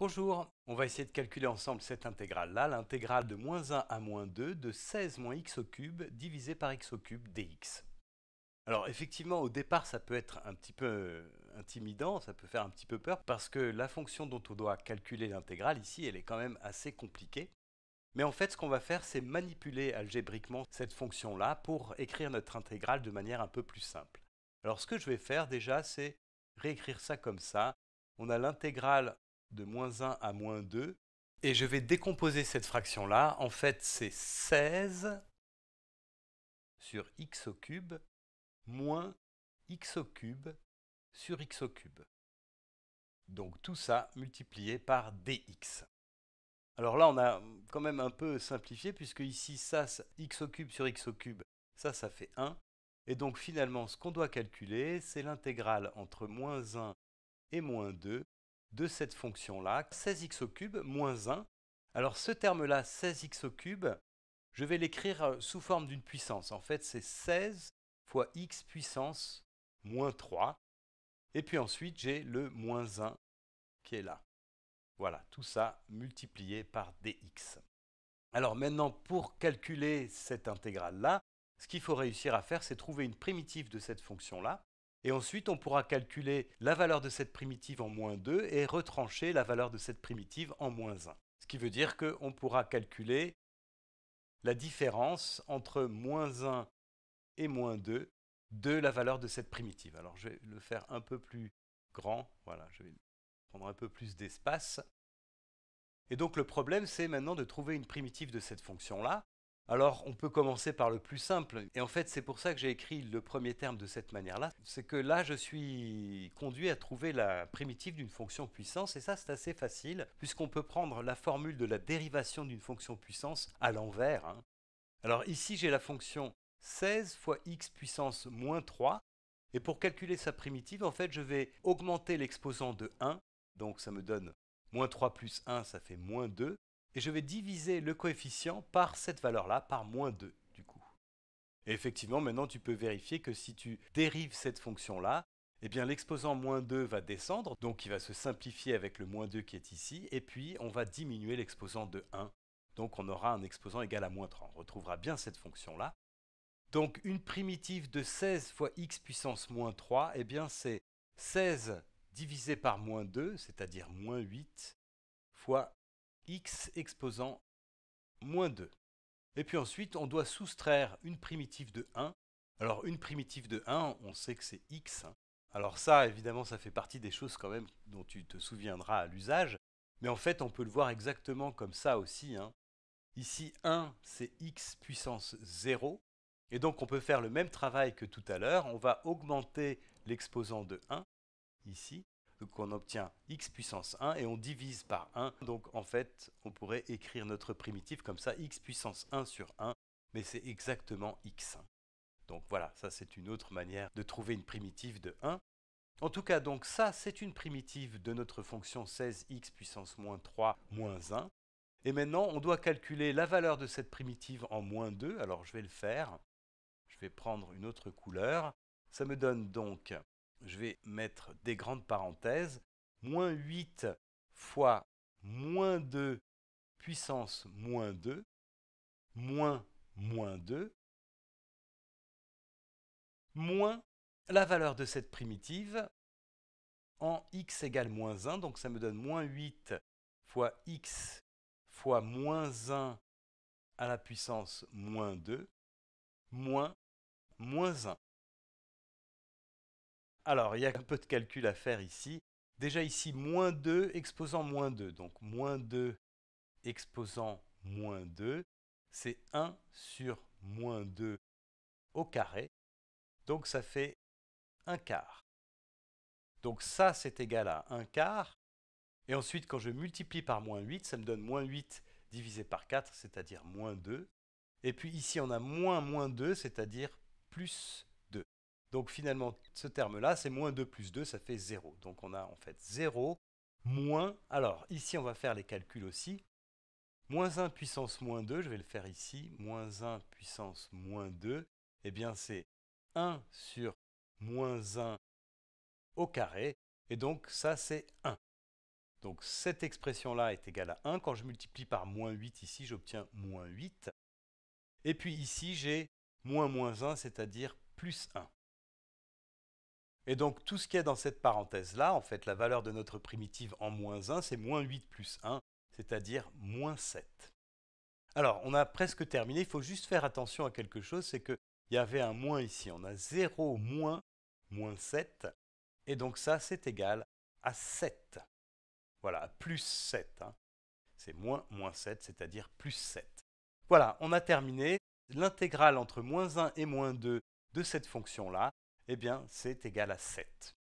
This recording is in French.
Bonjour, on va essayer de calculer ensemble cette intégrale-là, l'intégrale de moins 1 à moins 2 de 16 moins x au cube divisé par x au cube dx. Alors effectivement, au départ, ça peut être un petit peu euh, intimidant, ça peut faire un petit peu peur, parce que la fonction dont on doit calculer l'intégrale ici, elle est quand même assez compliquée. Mais en fait, ce qu'on va faire, c'est manipuler algébriquement cette fonction-là pour écrire notre intégrale de manière un peu plus simple. Alors ce que je vais faire déjà, c'est réécrire ça comme ça. On a l'intégrale de moins 1 à moins 2. Et je vais décomposer cette fraction-là. En fait, c'est 16 sur x au cube moins x au cube sur x au cube. Donc tout ça multiplié par dx. Alors là, on a quand même un peu simplifié, puisque ici, ça, x au cube sur x au cube, ça, ça fait 1. Et donc finalement, ce qu'on doit calculer, c'est l'intégrale entre moins 1 et moins 2 de cette fonction-là, 16x au cube moins 1. Alors ce terme-là, 16x au cube, je vais l'écrire euh, sous forme d'une puissance. En fait, c'est 16 fois x puissance moins 3. Et puis ensuite, j'ai le moins 1 qui est là. Voilà, tout ça multiplié par dx. Alors maintenant, pour calculer cette intégrale-là, ce qu'il faut réussir à faire, c'est trouver une primitive de cette fonction-là. Et ensuite, on pourra calculer la valeur de cette primitive en moins 2 et retrancher la valeur de cette primitive en moins 1. Ce qui veut dire qu'on pourra calculer la différence entre moins 1 et moins 2 de la valeur de cette primitive. Alors je vais le faire un peu plus grand, voilà, je vais prendre un peu plus d'espace. Et donc le problème, c'est maintenant de trouver une primitive de cette fonction-là. Alors on peut commencer par le plus simple. Et en fait c'est pour ça que j'ai écrit le premier terme de cette manière-là. C'est que là je suis conduit à trouver la primitive d'une fonction puissance et ça c'est assez facile puisqu'on peut prendre la formule de la dérivation d'une fonction puissance à l'envers. Hein. Alors ici j'ai la fonction 16 fois x puissance moins 3 et pour calculer sa primitive en fait je vais augmenter l'exposant de 1 donc ça me donne moins 3 plus 1 ça fait moins 2 et je vais diviser le coefficient par cette valeur-là, par moins 2 du coup. Et effectivement, maintenant tu peux vérifier que si tu dérives cette fonction-là, eh bien l'exposant moins 2 va descendre, donc il va se simplifier avec le moins 2 qui est ici, et puis on va diminuer l'exposant de 1, donc on aura un exposant égal à moins 3, On retrouvera bien cette fonction-là. Donc une primitive de 16 fois x puissance moins 3, eh bien c'est 16 divisé par moins 2, c'est-à-dire moins 8, fois x exposant moins 2. Et puis ensuite, on doit soustraire une primitive de 1. Alors une primitive de 1, on sait que c'est x. Alors ça, évidemment, ça fait partie des choses quand même dont tu te souviendras à l'usage. Mais en fait, on peut le voir exactement comme ça aussi. Hein. Ici, 1, c'est x puissance 0. Et donc, on peut faire le même travail que tout à l'heure. On va augmenter l'exposant de 1, ici. Donc on obtient x puissance 1 et on divise par 1. Donc en fait, on pourrait écrire notre primitive comme ça, x puissance 1 sur 1, mais c'est exactement x. Donc voilà, ça c'est une autre manière de trouver une primitive de 1. En tout cas, donc ça, c'est une primitive de notre fonction 16x puissance moins 3 moins 1. Et maintenant, on doit calculer la valeur de cette primitive en moins 2. Alors je vais le faire. Je vais prendre une autre couleur. Ça me donne donc je vais mettre des grandes parenthèses, moins 8 fois moins 2 puissance moins 2, moins moins 2, moins la valeur de cette primitive en x égale moins 1, donc ça me donne moins 8 fois x fois moins 1 à la puissance moins 2, moins moins 1. Alors, il y a un peu de calcul à faire ici. Déjà ici, moins 2 exposant moins 2. Donc, moins 2 exposant moins 2, c'est 1 sur moins 2 au carré. Donc, ça fait 1 quart. Donc ça, c'est égal à 1 quart. Et ensuite, quand je multiplie par moins 8, ça me donne moins 8 divisé par 4, c'est-à-dire moins 2. Et puis ici, on a moins moins 2, c'est-à-dire plus donc finalement, ce terme-là, c'est moins 2 plus 2, ça fait 0. Donc on a en fait 0 moins, alors ici on va faire les calculs aussi, moins 1 puissance moins 2, je vais le faire ici, moins 1 puissance moins 2, eh bien c'est 1 sur moins 1 au carré, et donc ça c'est 1. Donc cette expression-là est égale à 1. Quand je multiplie par moins 8 ici, j'obtiens moins 8. Et puis ici, j'ai moins moins 1, c'est-à-dire plus 1. Et donc tout ce qui est dans cette parenthèse-là, en fait, la valeur de notre primitive en moins 1, c'est moins 8 plus 1, c'est-à-dire moins 7. Alors, on a presque terminé, il faut juste faire attention à quelque chose, c'est qu'il y avait un moins ici. On a 0 moins moins 7, et donc ça, c'est égal à 7. Voilà, plus 7. Hein. C'est moins moins 7, c'est-à-dire plus 7. Voilà, on a terminé. L'intégrale entre moins 1 et moins 2 de cette fonction-là, eh bien c'est égal à 7.